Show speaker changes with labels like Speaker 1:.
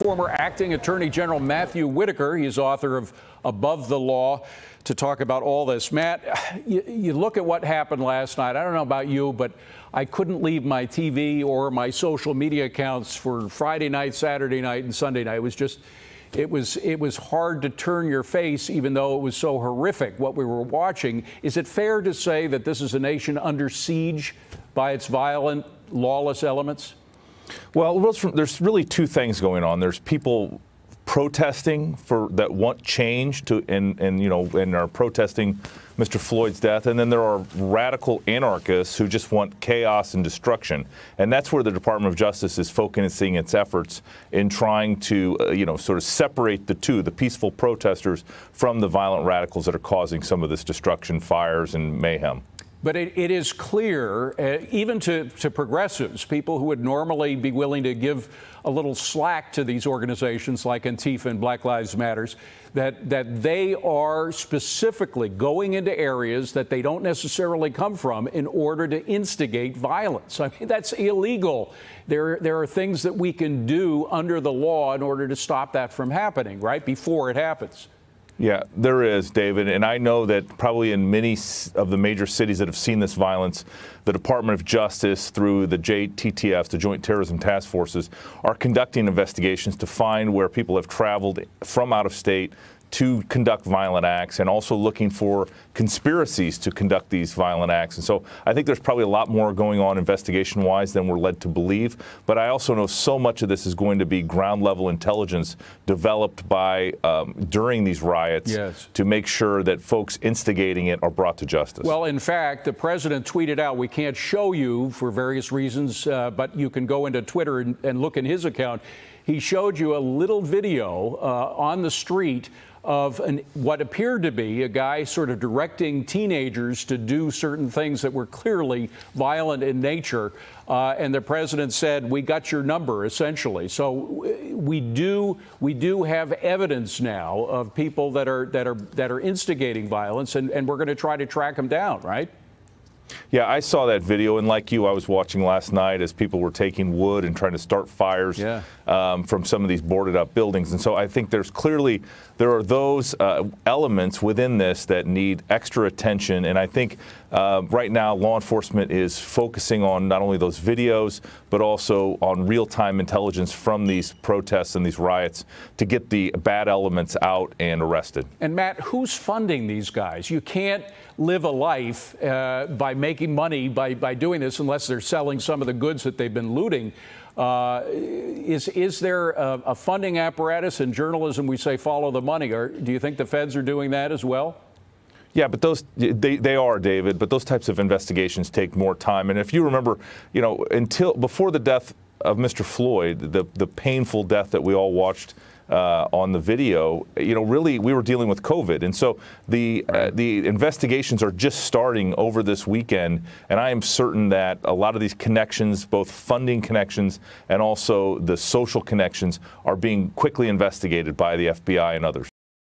Speaker 1: Former Acting Attorney General Matthew Whitaker, he's author of Above the Law, to talk about all this. Matt, you, you, look at what happened last night. I don't know about you, but I couldn't leave my TV or my social media accounts for Friday night, Saturday night, and Sunday night. It was just, it was, it was hard to turn your face, even though it was so horrific what we were watching. Is it fair to say that this is a nation under siege by its violent, lawless elements?
Speaker 2: Well, there's really two things going on. There's people protesting for that want change to and and you know and are protesting Mr. Floyd's death and then there are radical anarchists who just want chaos and destruction and that's where the Department of Justice is focusing its efforts in trying to uh, you know sort of separate the two the peaceful protesters from the violent radicals that are causing some of this destruction fires and mayhem
Speaker 1: but it, it is clear, uh, even to, to progressives, people who would normally be willing to give a little slack to these organizations like Antifa and Black Lives Matters, that, that they are specifically going into areas that they don't necessarily come from in order to instigate violence. I mean, that's illegal. There, there are things that we can do under the law in order to stop that from happening, right, before it happens.
Speaker 2: Yeah, there is, David. And I know that probably in many of the major cities that have seen this violence, the Department of Justice, through the JTTFs, the Joint Terrorism Task Forces, are conducting investigations to find where people have traveled from out of state to conduct violent acts and also looking for conspiracies to conduct these violent acts. And so I think there's probably a lot more going on investigation wise than we're led to believe. But I also know so much of this is going to be ground level intelligence developed by um, during these riots yes. to make sure that folks instigating it are brought to justice.
Speaker 1: Well, in fact, the president tweeted out, we can't show you for various reasons, uh, but you can go into Twitter and, and, look in his account. He showed you a little video uh, on the street of an, what appeared to be a guy sort of directing teenagers to do certain things that were clearly violent in nature. Uh, and the president said, "We got your number," essentially. So uh, we do we do have evidence now of people that are that are that are instigating violence, and, and we're going to try to track them down, right?
Speaker 2: Yeah, I saw that video, and like you, I was watching last night as people were taking wood and trying to start fires yeah. um, from some of these boarded up buildings. And so I think there's clearly there are those uh, elements within this that need extra attention. And I think uh, right now law enforcement is focusing on not only those videos but also on real-time intelligence from these protests and these riots to get the bad elements out and arrested.
Speaker 1: And Matt, who's funding these guys? You can't live a life uh, by making making money by, by doing this unless they're selling some of the goods that they've been looting. Uh, is, is there a, a, funding apparatus in journalism? We say follow the money. Or do you think the feds are doing that as well?
Speaker 2: Yeah, but those they, they are David. But those types of investigations take more time. And if you remember, you know, until before the death of Mr. Floyd, the, the painful death that we all watched uh, on the video, you know, really we were dealing with COVID, and so the uh, the investigations are just starting over this weekend, and I am certain that a lot of these connections, both funding connections and also the social connections, are being quickly investigated by the FBI and others.